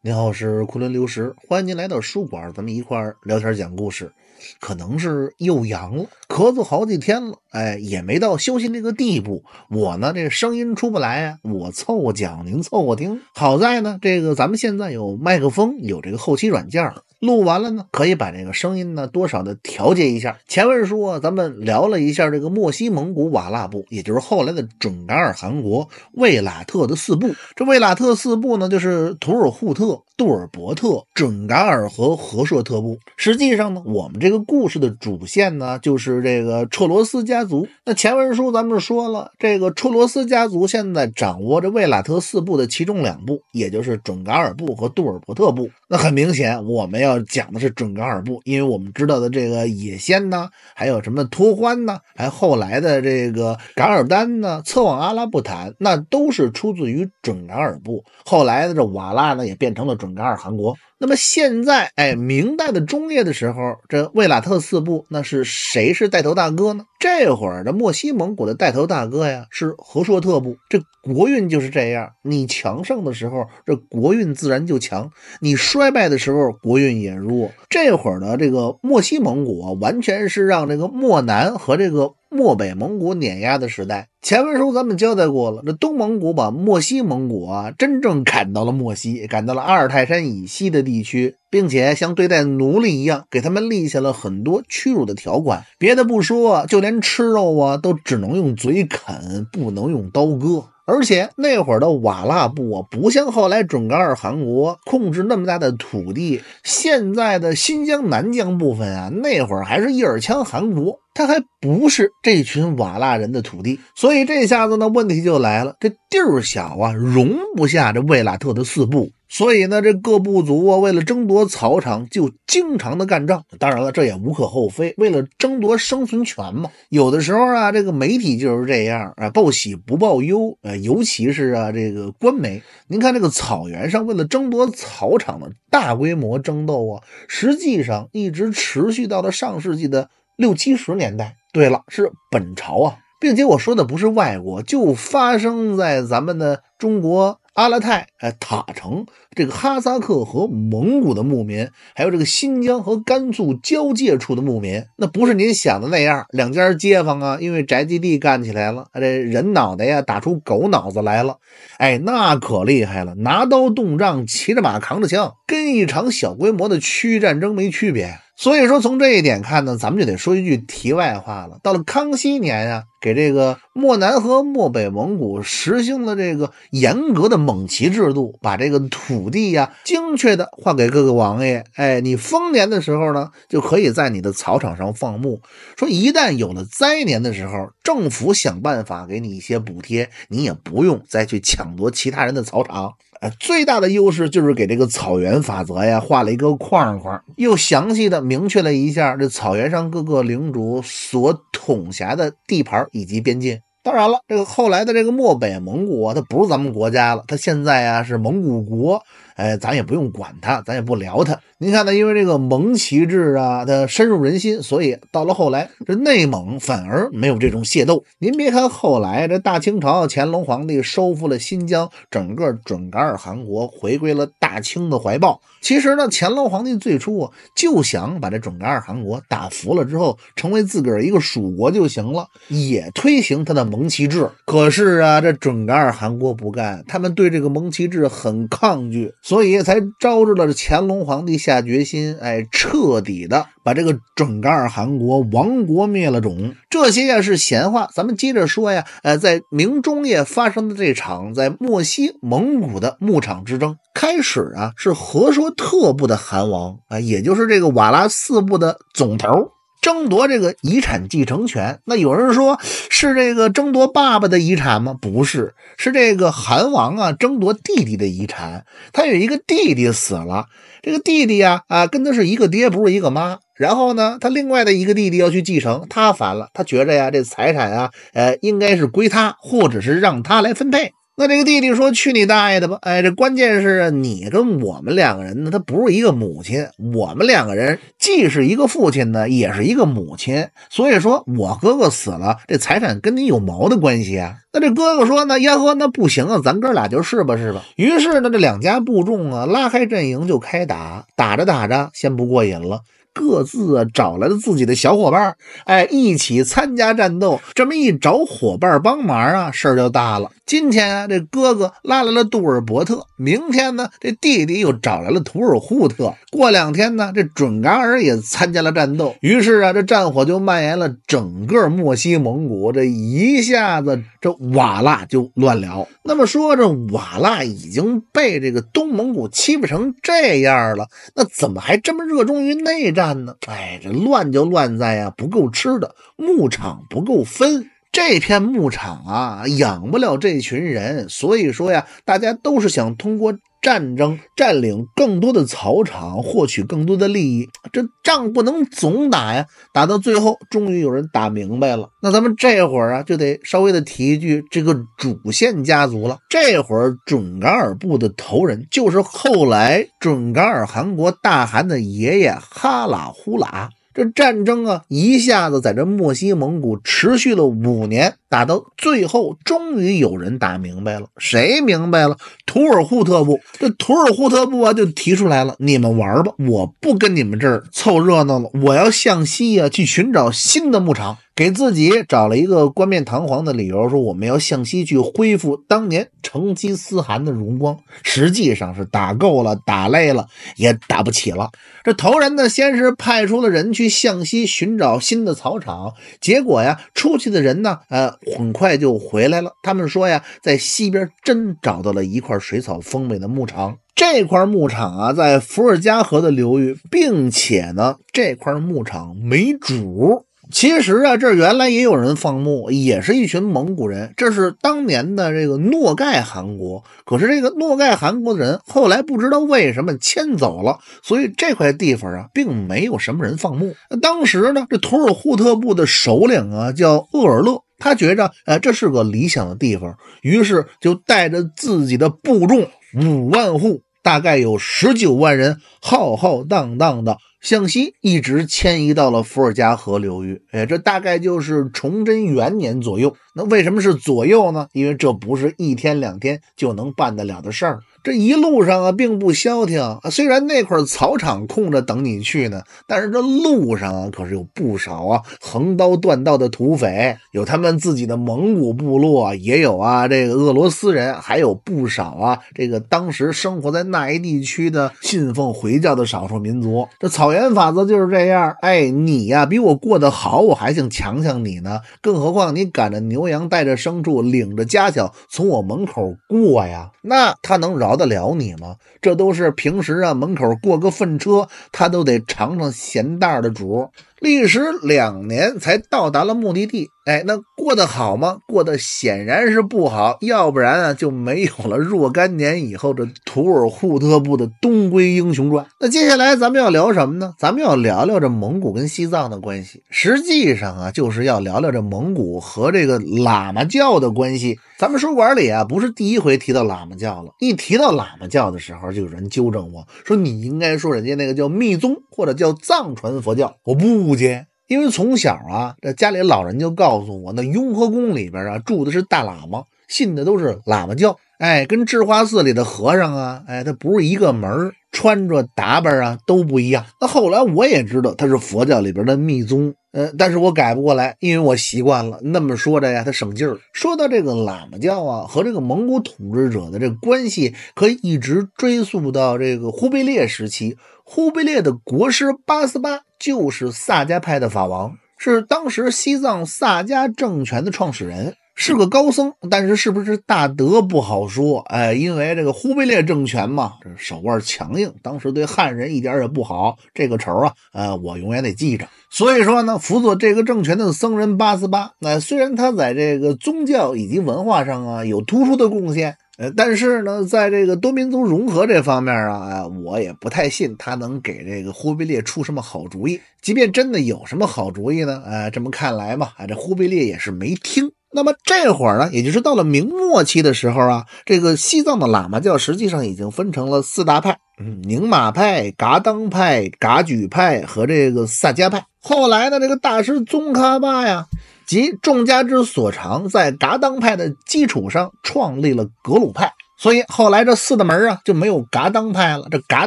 您好，我是昆仑流石，欢迎您来到书馆，咱们一块儿聊天讲故事。可能是又阳了，咳嗽好几天了，哎，也没到休息那个地步。我呢，这声音出不来啊，我凑合讲，您凑合听。好在呢，这个咱们现在有麦克风，有这个后期软件，录完了呢，可以把这个声音呢多少的调节一下。前文书啊，咱们聊了一下这个墨西蒙古瓦剌部，也就是后来的准噶尔汗国卫拉特的四部。这卫拉特四部呢，就是土尔扈特。cool. 杜尔伯特、准噶尔和和硕特部。实际上呢，我们这个故事的主线呢，就是这个彻罗斯家族。那前文书咱们说了，这个彻罗斯家族现在掌握着卫拉特四部的其中两部，也就是准噶尔部和杜尔伯特部。那很明显，我们要讲的是准噶尔部，因为我们知道的这个野仙呢，还有什么托欢呢，还后来的这个噶尔丹呢，策旺阿拉布坦，那都是出自于准噶尔部。后来的这瓦剌呢，也变成了准。冷尔韩国。那么现在，哎，明代的中叶的时候，这卫拉特四部，那是谁是带头大哥呢？这会儿的墨西蒙古的带头大哥呀，是和硕特部。这国运就是这样：你强盛的时候，这国运自然就强；你衰败的时候，国运也弱。这会儿的这个墨西蒙古完全是让这个漠南和这个漠北蒙古碾压的时代。前文书咱们交代过了，这东蒙古把漠西蒙古啊，真正赶到了漠西，赶到了阿尔泰山以西的。地区，并且像对待奴隶一样，给他们立下了很多屈辱的条款。别的不说，就连吃肉啊，都只能用嘴啃，不能用刀割。而且那会儿的瓦剌部，啊，不像后来准噶尔汗国控制那么大的土地。现在的新疆南疆部分啊，那会儿还是一尔羌汗国，他还不是这群瓦剌人的土地。所以这下子呢，问题就来了，这地儿小啊，容不下这卫拉特的四部。所以呢，这各部族啊，为了争夺草场，就经常的干仗。当然了，这也无可厚非，为了争夺生存权嘛。有的时候啊，这个媒体就是这样啊，报喜不报忧。呃，尤其是啊，这个官媒。您看，这个草原上为了争夺草场的大规模争斗啊，实际上一直持续到了上世纪的六七十年代。对了，是本朝啊，并且我说的不是外国，就发生在咱们的中国。阿拉泰哎塔城这个哈萨克和蒙古的牧民，还有这个新疆和甘肃交界处的牧民，那不是您想的那样，两家街坊啊，因为宅基地干起来了，这人脑袋呀打出狗脑子来了，哎，那可厉害了，拿刀动仗，骑着马扛着枪，跟一场小规模的区域战争没区别。所以说，从这一点看呢，咱们就得说一句题外话了。到了康熙年呀，给这个漠南和漠北蒙古实行了这个严格的蒙旗制度，把这个土地呀精确的划给各个王爷。哎，你丰年的时候呢，就可以在你的草场上放牧。说一旦有了灾年的时候，政府想办法给你一些补贴，你也不用再去抢夺其他人的草场。呃，最大的优势就是给这个草原法则呀画了一个框框，又详细的明确了一下这草原上各个领主所统辖的地盘以及边界。当然了，这个后来的这个漠北蒙古，它不是咱们国家了，它现在啊是蒙古国。哎，咱也不用管他，咱也不聊他。您看呢，因为这个蒙旗帜啊，它深入人心，所以到了后来，这内蒙反而没有这种械斗。您别看后来这大清朝乾隆皇帝收复了新疆，整个准噶尔汗国回归了大清的怀抱。其实呢，乾隆皇帝最初啊就想把这准噶尔汗国打服了之后，成为自个儿一个属国就行了，也推行他的蒙旗帜。可是啊，这准噶尔汗国不干，他们对这个蒙旗帜很抗拒。所以才招致了乾隆皇帝下决心，哎，彻底的把这个准噶尔汗国亡国灭了种。这些呀是闲话，咱们接着说呀。呃，在明中叶发生的这场在漠西蒙古的牧场之争，开始啊是和硕特部的汗王，啊，也就是这个瓦剌四部的总头。争夺这个遗产继承权，那有人说是这个争夺爸爸的遗产吗？不是，是这个韩王啊，争夺弟弟的遗产。他有一个弟弟死了，这个弟弟啊啊，跟他是一个爹，不是一个妈。然后呢，他另外的一个弟弟要去继承，他烦了，他觉着呀，这财产啊，呃，应该是归他，或者是让他来分配。那这个弟弟说：“去你大爷的吧！”哎，这关键是你跟我们两个人呢，他不是一个母亲，我们两个人既是一个父亲呢，也是一个母亲。所以说我哥哥死了，这财产跟你有毛的关系啊？那这哥哥说：“呢：“呀呵，那不行啊，咱哥俩就是吧，是吧？”于是呢，这两家部众啊，拉开阵营就开打，打着打着先不过瘾了，各自啊找来了自己的小伙伴，哎，一起参加战斗。这么一找伙伴帮忙啊，事儿就大了。今天啊，这哥哥拉来了杜尔伯特，明天呢这弟弟又找来了土尔扈特，过两天呢这准噶尔也参加了战斗。于是啊这战火就蔓延了整个墨西蒙古，这一下子这瓦剌就乱了。那么说这瓦剌已经被这个东蒙古欺负成这样了，那怎么还这么热衷于内战呢？哎，这乱就乱在呀不够吃的，牧场不够分。这片牧场啊，养不了这群人，所以说呀，大家都是想通过战争占领更多的草场，获取更多的利益。这仗不能总打呀，打到最后，终于有人打明白了。那咱们这会儿啊，就得稍微的提一句这个主线家族了。这会儿准噶尔部的头人，就是后来准噶尔汗国大汗的爷爷哈喇呼喇。这战争啊，一下子在这墨西蒙古持续了五年，打到最后，终于有人打明白了。谁明白了？土尔扈特部。这土尔扈特部啊，就提出来了：“你们玩吧，我不跟你们这儿凑热闹了，我要向西呀，去寻找新的牧场。”给自己找了一个冠冕堂皇的理由，说我们要向西去恢复当年成吉思汗的荣光，实际上是打够了，打累了，也打不起了。这头人呢，先是派出了人去向西寻找新的草场，结果呀，出去的人呢，呃，很快就回来了。他们说呀，在西边真找到了一块水草丰美的牧场，这块牧场啊，在伏尔加河的流域，并且呢，这块牧场没主。其实啊，这原来也有人放牧，也是一群蒙古人。这是当年的这个诺盖汗国，可是这个诺盖汗国的人后来不知道为什么迁走了，所以这块地方啊，并没有什么人放牧。当时呢，这土尔扈特部的首领啊叫鄂尔勒，他觉着呃这是个理想的地方，于是就带着自己的部众五万户，大概有十九万人，浩浩荡荡的。向西一直迁移到了伏尔加河流域，哎，这大概就是崇祯元年左右。那为什么是左右呢？因为这不是一天两天就能办得了的事儿。这一路上啊，并不消停。虽然那块草场空着等你去呢，但是这路上啊，可是有不少啊横刀断道的土匪，有他们自己的蒙古部落，也有啊这个俄罗斯人，还有不少啊这个当时生活在那一地区的信奉回教的少数民族。这草。草原法则就是这样哎，你呀比我过得好，我还想强强你呢。更何况你赶着牛羊，带着牲畜，领着家小从我门口过呀，那他能饶得了你吗？这都是平时啊，门口过个粪车，他都得尝尝咸淡的主。历时两年才到达了目的地。哎，那过得好吗？过得显然是不好，要不然啊就没有了若干年以后这土尔扈特部的东归英雄传。那接下来咱们要聊什么呢？咱们要聊聊这蒙古跟西藏的关系。实际上啊，就是要聊聊这蒙古和这个喇嘛教的关系。咱们书馆里啊，不是第一回提到喇嘛教了。一提到喇嘛教的时候，就有人纠正我说：“你应该说人家那个叫密宗，或者叫藏传佛教。”我不接，因为从小啊，这家里老人就告诉我，那雍和宫里边啊住的是大喇嘛，信的都是喇嘛教。哎，跟智化寺里的和尚啊，哎，它不是一个门儿。穿着打扮啊都不一样。那后来我也知道他是佛教里边的密宗，呃，但是我改不过来，因为我习惯了。那么说，着呀，他省劲儿。说到这个喇嘛教啊，和这个蒙古统治者的这关系，可以一直追溯到这个忽必烈时期。忽必烈的国师八思巴就是萨迦派的法王，是当时西藏萨迦政权的创始人。是个高僧，但是是不是大德不好说。哎，因为这个忽必烈政权嘛，这手腕强硬，当时对汉人一点也不好。这个仇啊，呃，我永远得记着。所以说呢，辅佐这个政权的僧人八思巴，那虽然他在这个宗教以及文化上啊有突出的贡献，呃，但是呢，在这个多民族融合这方面啊，哎，我也不太信他能给这个忽必烈出什么好主意。即便真的有什么好主意呢，哎，这么看来嘛，哎，这忽必烈也是没听。那么这会儿呢，也就是到了明末期的时候啊，这个西藏的喇嘛教实际上已经分成了四大派：嗯，宁玛派、噶当派、噶举派和这个萨迦派。后来呢，这个大师宗喀巴呀，集众家之所长，在噶当派的基础上创立了格鲁派。所以后来这四大门啊，就没有噶当派了。这噶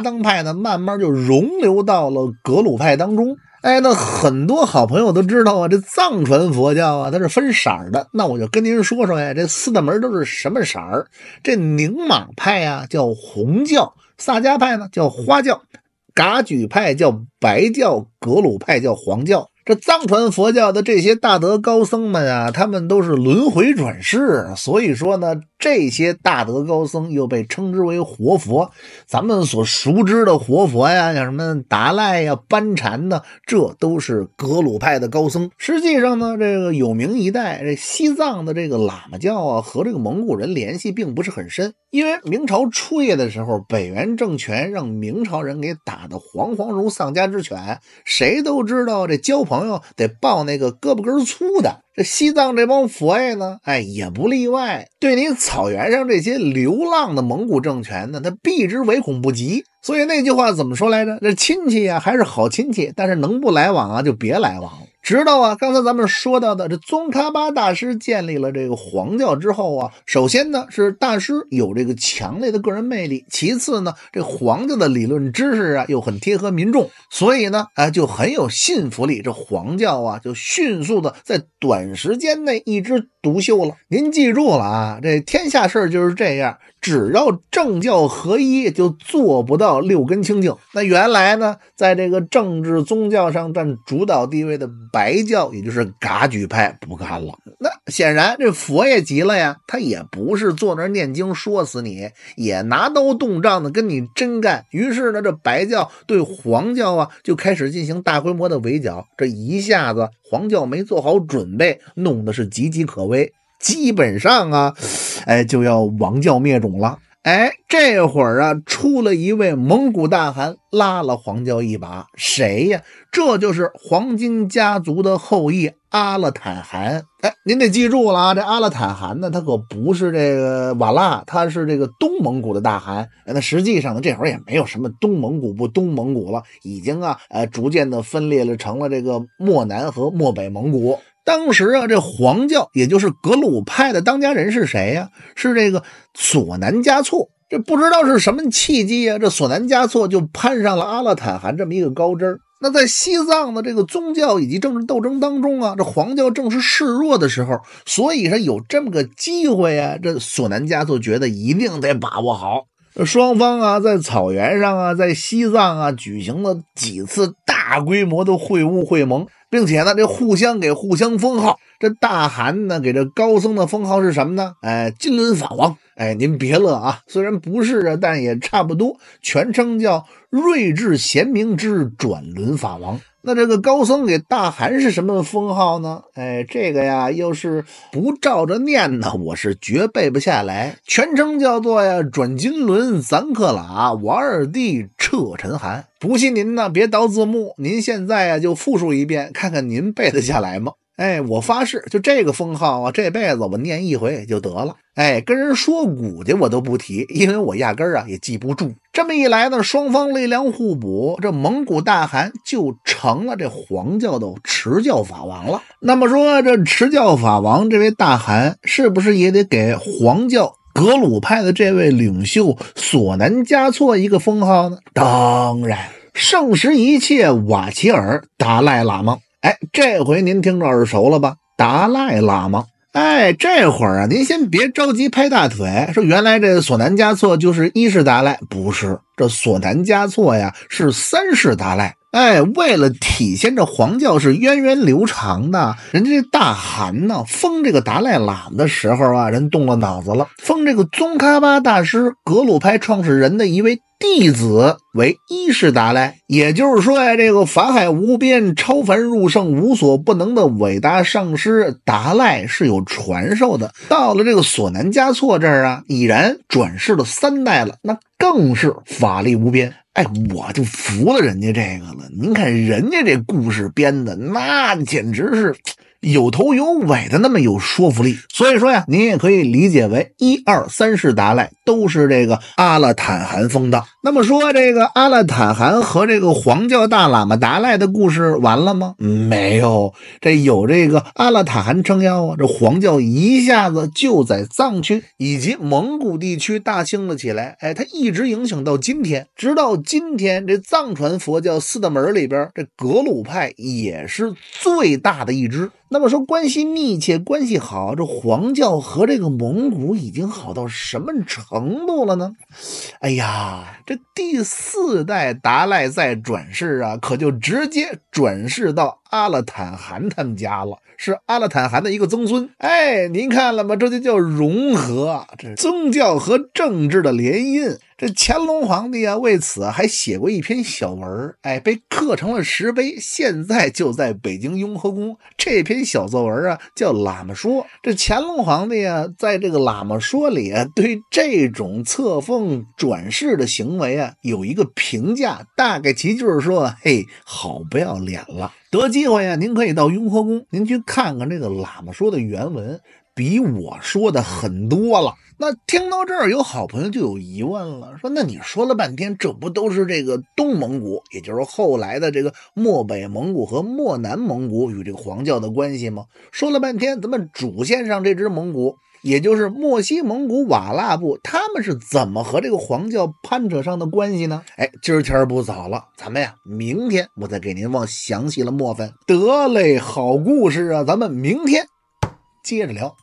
当派呢，慢慢就融流到了格鲁派当中。哎，那很多好朋友都知道啊，这藏传佛教啊，它是分色的。那我就跟您说说呀，这四大门都是什么色儿？这宁玛派啊叫红教，萨迦派呢叫花教，噶举派叫白教，格鲁派叫黄教。这藏传佛教的这些大德高僧们啊，他们都是轮回转世，所以说呢。这些大德高僧又被称之为活佛，咱们所熟知的活佛呀，像什么达赖呀、班禅呢，这都是格鲁派的高僧。实际上呢，这个有名一代这西藏的这个喇嘛教啊，和这个蒙古人联系并不是很深，因为明朝初叶的时候，北元政权让明朝人给打得惶惶如丧家之犬，谁都知道这交朋友得抱那个胳膊根粗的。这西藏这帮佛爷呢，哎，也不例外，对你草原上这些流浪的蒙古政权呢，他避之唯恐不及。所以那句话怎么说来着？“这亲戚呀，还是好亲戚，但是能不来往啊，就别来往。”了。直到啊，刚才咱们说到的这宗喀巴大师建立了这个黄教之后啊，首先呢是大师有这个强烈的个人魅力，其次呢这黄教的理论知识啊又很贴合民众，所以呢啊就很有信服力，这黄教啊就迅速的在短时间内一枝独秀了。您记住了啊，这天下事儿就是这样。只要政教合一，就做不到六根清净。那原来呢，在这个政治宗教上占主导地位的白教，也就是噶举派，不干了。那显然这佛爷急了呀，他也不是坐那儿念经说死你，也拿刀动杖的跟你真干。于是呢，这白教对黄教啊，就开始进行大规模的围剿。这一下子，黄教没做好准备，弄得是岌岌可危。基本上啊。哎，就要亡教灭种了。哎，这会儿啊，出了一位蒙古大汗，拉了皇教一把，谁呀？这就是黄金家族的后裔阿勒坦汗。哎，您得记住了啊，这阿勒坦汗呢，他可不是这个瓦剌，他是这个东蒙古的大汗。那实际上呢，这会儿也没有什么东蒙古不东蒙古了，已经啊，呃，逐渐的分裂了，成了这个漠南和漠北蒙古。当时啊，这黄教也就是格鲁派的当家人是谁呀？是这个索南加措。这不知道是什么契机啊，这索南加措就攀上了阿勒坦汗这么一个高枝儿。那在西藏的这个宗教以及政治斗争当中啊，这黄教正是示弱的时候，所以说有这么个机会啊，这索南加措觉得一定得把握好。双方啊，在草原上啊，在西藏啊，举行了几次大规模的会晤会盟。并且呢，这互相给互相封号。这大汗呢，给这高僧的封号是什么呢？哎，金轮法王。哎，您别乐啊，虽然不是啊，但也差不多，全称叫睿智贤明之转轮法王。那这个高僧给大汗是什么封号呢？哎，这个呀，又是不照着念呢，我是绝背不下来。全称叫做呀，转金轮三克拉王二弟彻尘寒。不信您呢，别倒字幕，您现在呀就复述一遍，看看您背得下来吗？哎，我发誓，就这个封号啊，这辈子我念一回就得了。哎，跟人说古去我都不提，因为我压根儿啊也记不住。这么一来呢，双方力量互补，这蒙古大汗就成了这黄教的持教法王了。那么说，这持教法王这位大汗，是不是也得给黄教格鲁派的这位领袖索南加措一个封号呢？当然，圣时一切瓦齐尔达赖喇嘛。哎，这回您听着耳熟了吧？达赖喇嘛。哎，这会儿啊，您先别着急拍大腿，说原来这索南嘉措就是一世达赖，不是，这索南嘉措呀是三世达赖。哎，为了体现这黄教是源远流长的，人家这大汗呢封这个达赖喇嘛的时候啊，人动了脑子了，封这个宗喀巴大师格鲁派创始人的一位弟子为一世达赖。也就是说呀，这个法海无边、超凡入圣、无所不能的伟大上师达赖是有传授的。到了这个索南加措这儿啊，已然转世了三代了，那。更是法力无边，哎，我就服了人家这个了。您看人家这故事编的，那简直是。有头有尾的那么有说服力，所以说呀，您也可以理解为一二三世达赖都是这个阿拉坦汗封的。那么说这个阿拉坦汗和这个黄教大喇嘛达赖的故事完了吗？没有，这有这个阿拉坦汗撑腰啊，这黄教一下子就在藏区以及蒙古地区大兴了起来。哎，它一直影响到今天，直到今天这藏传佛教四大门里边，这格鲁派也是最大的一支。那么说关系密切，关系好，这黄教和这个蒙古已经好到什么程度了呢？哎呀，这第四代达赖在转世啊，可就直接转世到。阿勒坦汗他们家了，是阿勒坦汗的一个曾孙。哎，您看了吗？这就叫融合，这宗教和政治的联姻。这乾隆皇帝啊，为此还写过一篇小文儿，哎，被刻成了石碑，现在就在北京雍和宫。这篇小作文啊，叫《喇嘛说》。这乾隆皇帝啊，在这个《喇嘛说》里啊，对这种册封转世的行为啊，有一个评价，大概其就是说，嘿，好不要脸了。得机会呀，您可以到雍和宫，您去看看这个喇嘛说的原文，比我说的很多了。那听到这儿，有好朋友就有疑问了，说：那你说了半天，这不都是这个东蒙古，也就是后来的这个漠北蒙古和漠南蒙古与这个黄教的关系吗？说了半天，咱们主线上这只蒙古。也就是墨西蒙古瓦剌部，他们是怎么和这个黄教攀扯上的关系呢？哎，今儿天不早了，咱们呀，明天我再给您往详细了墨分。得嘞，好故事啊，咱们明天接着聊。